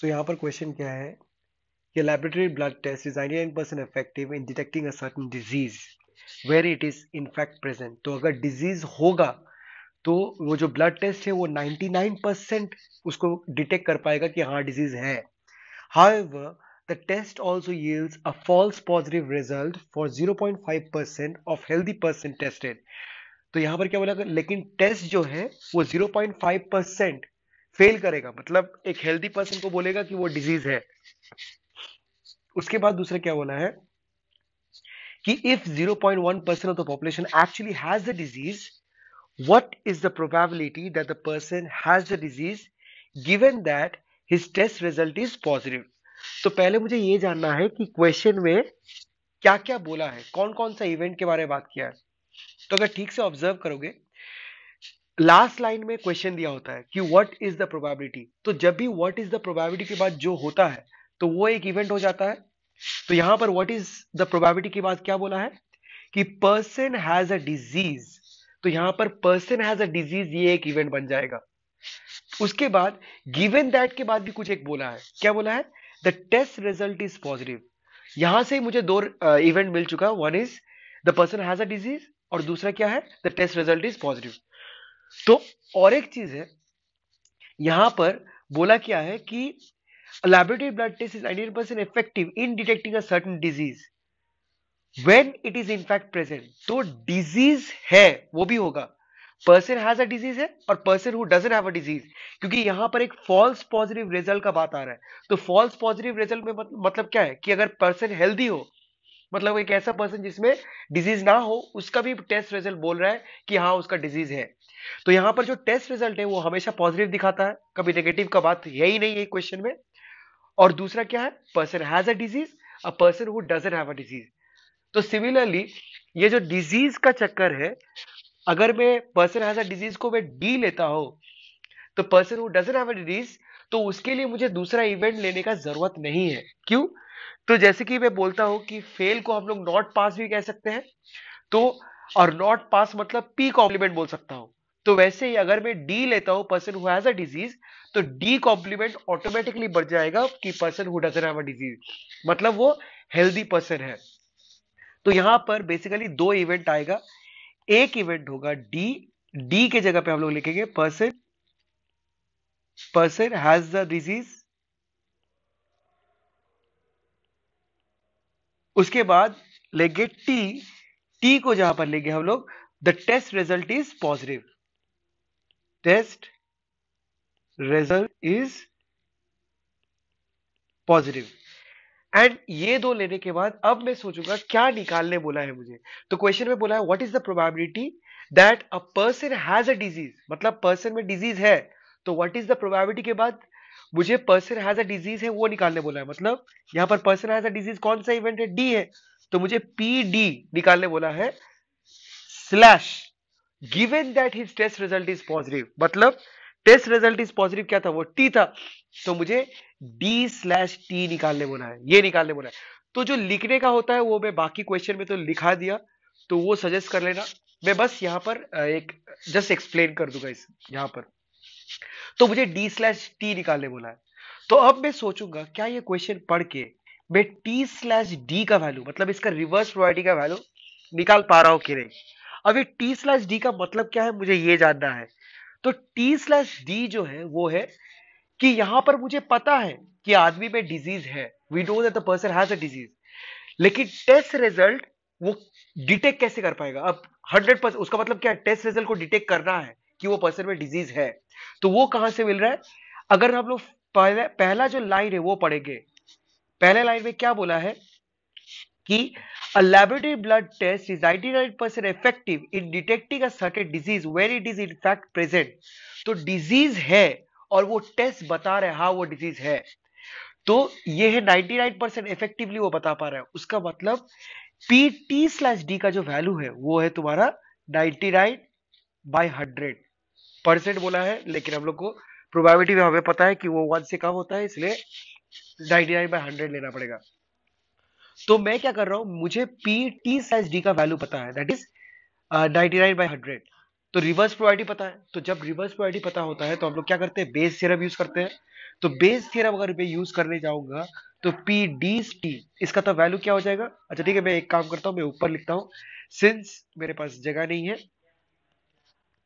सो so, यहाँ पर question क्या है कि laboratory blood test is ninety nine percent effective in detecting a certain disease where it is in fact present तो अगर डिजीज होगा तो वो जो ब्लड टेस्ट है वो 99 परसेंट उसको डिटेक्ट कर पाएगा कि हाँ डिजीज है however the test also yields a false positive result for 0.5 percent of healthy person tested तो यहां पर क्या बोला लेकिन टेस्ट जो है वो 0.5 परसेंट फेल करेगा मतलब एक हेल्दी पर्सन को बोलेगा कि वो डिजीज है उसके बाद दूसरा क्या बोला है कि if 0.1 percent of the population actually has the disease what is the probability that the person has the disease given that his test result is positive तो पहले मुझे ये जानना है कि क्वेश्चन में क्या क्या बोला है कौन कौन सा इवेंट के बारे में बात किया है तो अगर ठीक से ऑब्जर्व करोगे लास्ट लाइन में क्वेश्चन दिया होता है कि व्हाट इज द प्रोबेबिलिटी तो जब भी व्हाट इज द प्रोबेबिलिटी के बाद जो होता है तो वो एक इवेंट हो जाता है तो यहां पर व्हाट इज द प्रोबेबिलिटी के बाद क्या बोला है कि पर्सन हैज अ डिजीज तो यहां पर पर्सन हैज अ डिजीज ये एक इवेंट बन जाएगा उसके बाद गिवन दैट के बाद भी कुछ एक बोला है क्या बोला है the test result is positive यहां से मुझे दो इवेंट मिल चुका है one is the person has a disease और दूसरा क्या है the test result is positive तो और एक चीज है यहां पर बोला क्या है कि laboratory blood test is 90% percent effective in detecting certain disease when it is in fact present तो डिजीज है वो भी होगा पर्सन हैज अ डिजीज है और person who have a disease क्योंकि यहां पर एक फॉल्स पॉजिटिव रिजल्ट का बात आ रहा है तो फॉल्स पॉजिटिव रिजल्ट में मतलब क्या है कि अगर पर्सन हेल्दी हो मतलब एक ऐसा पर्सन जिसमें डिजीज ना हो उसका भी टेस्ट रिजल्ट बोल रहा है कि हाँ उसका डिजीज है तो यहाँ पर जो टेस्ट रिजल्ट है वो हमेशा पॉजिटिव दिखाता है कभी नेगेटिव का बात है ही नहीं है क्वेश्चन में और दूसरा क्या है person has a disease a person who doesn't have a disease तो सिमिलरली ये जो डिजीज का चक्कर है अगर मैं पर्सन हैज अ डिजीज को मैं डी लेता हूं तो person who doesn't have a disease तो उसके लिए मुझे दूसरा इवेंट लेने का जरूरत नहीं है क्यों तो जैसे कि मैं बोलता हूं कि फेल को हम लोग नॉट पास भी कह सकते हैं तो और नॉट पास मतलब पी कॉम्प्लीमेंट बोल सकता हूं तो वैसे ही अगर मैं डी लेता हूं person who has a disease तो डी कॉम्प्लीमेंट ऑटोमेटिकली बढ़ जाएगा कि person who doesn't have a disease मतलब वो हेल्दी पर्सन है तो यहां पर बेसिकली दो इवेंट आएगा एक इवेंट होगा डी डी के जगह पे हम लोग लिखेंगे person person has the disease उसके बाद ले गए टी टी को जहां पर ले गए हम लोग the test result is positive test result is positive and ये दो लेने के बाद अब मैं सोचूंगा क्या निकालने बोला है मुझे तो क्वेश्चन में बोला है what is the probability that a person has a disease मतलब पर्सन में डिजीज है तो व्हाट इज द प्रोबेबिलिटी के बाद मुझे पर्सन हैज अ डिजीज है वो निकालने बोला है मतलब यहाँ पर पर्सन हैज अ डिजीज कौन सा इवेंट है डी है तो मुझे पी डी निकालने बोला है slash given that his test result is positive मतलब टेस्ट रिजल्ट इज पॉजिटिव क्या था वो टी था तो मुझे डी स्लैश टी निकालने बोला है ये निकालने बोला है तो जो लिखने का होता है वो मैं बाकी क्वेश्चन में तो लिखा दिया तो वो सजेस्ट कर लेना मैं बस यहाँ पर एक जस्ट एक्सप्लेन कर दूंगा इस यहाँ पर तो मुझे डी स्लैश टी निकालने बोला है तो अब मैं सोचूंगा क्या ये क्वेश्चन पढ़ के मैं टी स्लैश डी का वैल्यू मतलब इसका रिवर्स प्रोबेबिलिटी का वैल्यू निकाल पा रहा हूं कि नहीं अब ये टी स्लैश डी का मतलब क्या है मुझे ये जानना है तो टी स्लैश डी जो है वो है कि यहां पर मुझे पता है कि आदमी में डिजीज है we know that the person has a disease लेकिन टेस्ट रिजल्ट वो डिटेक्ट कैसे कर पाएगा अब हंड्रेड परसेंट उसका मतलब क्या टेस्ट रिजल्ट को डिटेक्ट करना है कि वो पर्सन में डिजीज है तो वो कहां से मिल रहा है अगर हम लोग पहला, जो लाइन है वो पढ़ेंगे पहले लाइन में क्या बोला है कि A laboratory blood test is 99% effective in detecting a certain disease where it is in fact present तो डिजीज है और वो टेस्ट बता रहे हाँ वो डिजीज है तो ये है 99% इफेक्टिवली वो बता पा रहा है उसका मतलब पी टी स्लैश डी का जो वैल्यू है वो है तुम्हारा 99 बाय 100 परसेंट बोला है लेकिन हम लोग को प्रोबेबिलिटी में हमें पता है कि वो वन से कम होता है इसलिए नाइनटी नाइन बाई हंड्रेड लेना पड़ेगा तो मैं क्या कर रहा हूँ मुझे पी टी साइज डी का वैल्यू पता है that is ninety nine by hundred तो रिवर्स प्रोबेबिलिटी पता है तो जब रिवर्स प्रोबेबिलिटी पता होता है तो हम लोग क्या करते हैं बेस थ्योरम यूज करते हैं तो बेस थ्योरम अगर मैं यूज करने जाऊंगा तो पी डी टी इसका तो वैल्यू क्या हो जाएगा अच्छा ठीक है मैं एक काम करता हूँ मैं ऊपर लिखता हूँ सिंस मेरे पास जगह नहीं है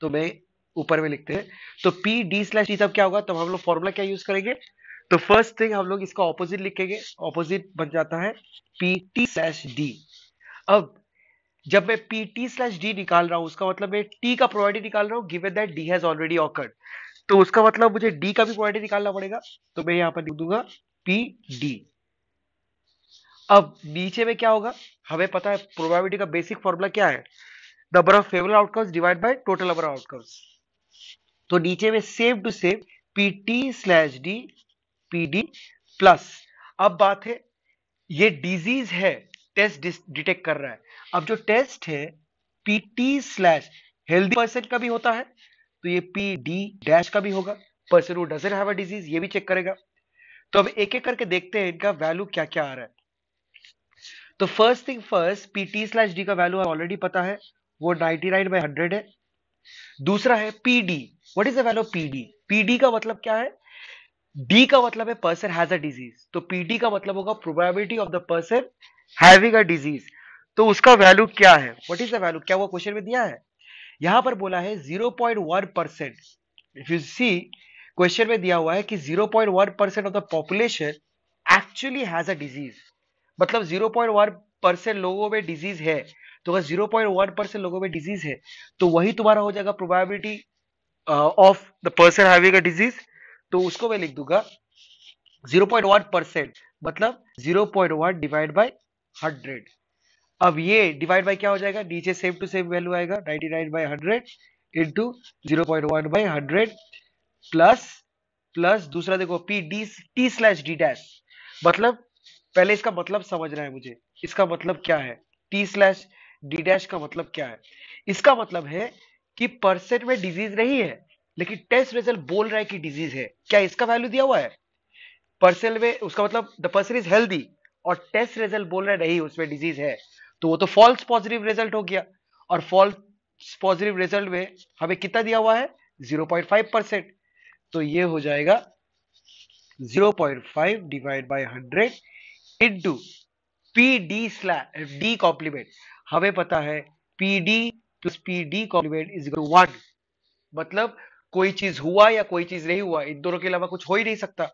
तो मैं ऊपर में लिखते हैं तो पी डी स्लैश डी सब क्या होगा तो हम लोग फॉर्मूला क्या यूज करेंगे तो फर्स्ट थिंग हम लोग इसका ऑपोजिट लिखेंगे ऑपोजिट बन जाता है पी टी स्लैश डी अब जब मैं पी टी स्लैश डी निकाल रहा हूं उसका मतलब मैं टी का प्रोवाइडी निकाल रहा हूं given that D has already occurred तो उसका मतलब मुझे डी का भी प्रोवाइडी निकालना पड़ेगा तो मैं यहां पर लिख दूंगा पी डी अब नीचे में क्या होगा हमें पता है प्रोबेबिलिटी का बेसिक फॉर्मूला क्या है number of favourable outcomes divide by total number of outcomes तो नीचे में same to same P T slash D P D plus अब बात है ये डिजीज है टेस्ट डिटेक्ट कर रहा है अब जो टेस्ट है P T slash healthy person का भी होता है तो ये पी डी डैश का भी होगा पर्सन वो डजेंट हैव अ डिजीज ये भी चेक करेगा तो अब एक एक करके देखते हैं इनका वैल्यू क्या क्या आ रहा है तो first thing first P T slash D का वैल्यू ऑलरेडी पता है वो 99 नाइन बाई हंड्रेड है दूसरा है PD what is the value PD PD का मतलब क्या है डी का मतलब है पर्सन हैज अ डिजीज तो पीडी का मतलब होगा probability of the person having a disease तो उसका वैल्यू क्या है व्हाट इज द वैल्यू क्या वो क्वेश्चन में दिया है यहां पर बोला है 0.1 percent if you see question में दिया हुआ है कि 0.1 percent of the population actually has a disease मतलब 0.1 परसेंट लोगों में डिजीज है तो अगर जीरो पॉइंट वन परसेंट लोगों में डिजीज है तो वही तुम्हारा हो जाएगा probability of the person having a disease तो उसको मैं लिख दूंगा जीरो पॉइंट वन परसेंट मतलब zero point one divide by hundred अब ये डिवाइड बाई क्या हो जाएगा नीचे सेम टू सेम वैल्यू आएगा ninety 99 by 100 into zero point one by hundred plus plus दूसरा देखो P D T slash D dash मतलब पहले इसका मतलब समझ समझना है मुझे इसका मतलब क्या है टी स्लैश डी डैश का मतलब क्या है इसका मतलब है कि परसेंट में डिजीज नहीं है लेकिन टेस्ट रिजल्ट बोल रहा है कि डिजीज है क्या इसका वैल्यू दिया हुआ है परसेंट में उसका मतलब द पर्सन इज हेल्दी और टेस्ट रिजल्ट बोल रहा है नहीं उसमें डिजीज है तो वो तो फॉल्स पॉजिटिव रिजल्ट हो गया और फॉल्स पॉजिटिव रिजल्ट में हमें कितना दिया हुआ है 0.5 परसेंट तो ये हो जाएगा 0.5 divide by 100 into P D slash D complement हमें पता है P D plus P D complement is one मतलब कोई चीज हुआ या कोई चीज नहीं हुआ इन दोनों के अलावा कुछ हो ही नहीं सकता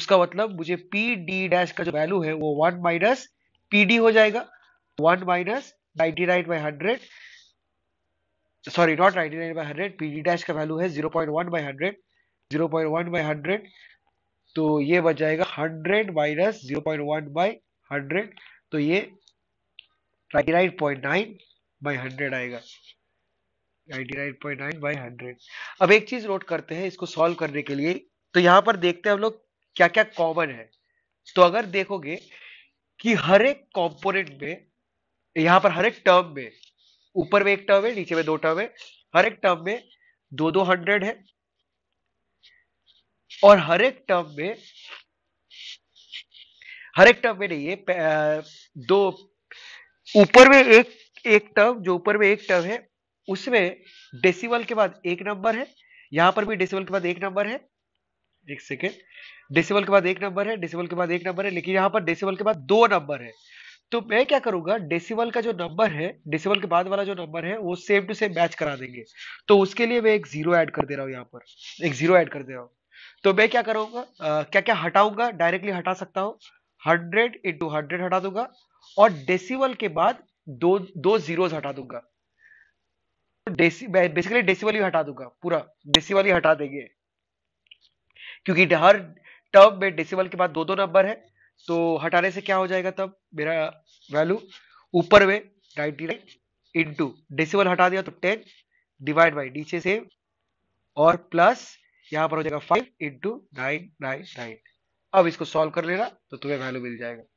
उसका मतलब मुझे पी डी डैश का जो वैल्यू है वो वन माइनस पी डी हो जाएगा one minus ninety nine by hundred sorry not ninety nine by hundred P D dash का वैल्यू है zero point one by hundred zero point one by hundred तो ये बच जाएगा hundred minus zero point one by hundred तो ये by आएगा 99.9 100 अब एक चीज नोट करते हैं इसको सॉल्व करने के लिए तो यहाँ पर देखते हैं हम लोग क्या क्या कॉमन है तो अगर देखोगे कि हर एक कॉम्पोनेंट में यहाँ पर हर एक टर्म में ऊपर में एक टर्म है नीचे में दो टर्म है हर एक टर्म में दो दो हंड्रेड है और हर एक टर्म में हर एक टर्म में नहीं है दो ऊपर में एक एक टर्म जो ऊपर में एक टर्म है उसमें डेसिमल के बाद एक नंबर है यहां पर भी डेसिमल के बाद एक नंबर है एक सेकेंड डेसिमल के बाद एक नंबर है डेसिमल के बाद एक नंबर है लेकिन यहाँ पर डेसिमल के बाद दो नंबर है तो मैं क्या करूंगा डेसिमल का जो नंबर है डेसिमल के बाद वाला जो नंबर है वो सेम टू सेम मैच करा देंगे तो उसके लिए मैं एक जीरो ऐड कर दे रहा हूँ यहाँ पर एक जीरो ऐड कर दे रहा हूं तो मैं क्या करूंगा क्या क्या हटाऊंगा डायरेक्टली हटा सकता हूँ हंड्रेड इंटू हंड्रेड हटा दूंगा और डेसिवल के बाद दो दो जीरोज हटा दूंगा डेसी बेसिकली डेसिवल ही हटा दूंगा पूरा डेसिवल ही हटा देंगे क्योंकि हर टर्म में डेसिवल के बाद दो दो नंबर है तो हटाने से क्या हो जाएगा तब मेरा वैल्यू ऊपर में नाइनटी नाइन इंटू डेसिवल हटा दिया तो टेन डिवाइड बाई नीचे से और प्लस यहां पर हो जाएगा five into nine nine nine अब इसको सॉल्व कर लेना तो तुम्हें वैल्यू मिल जाएगा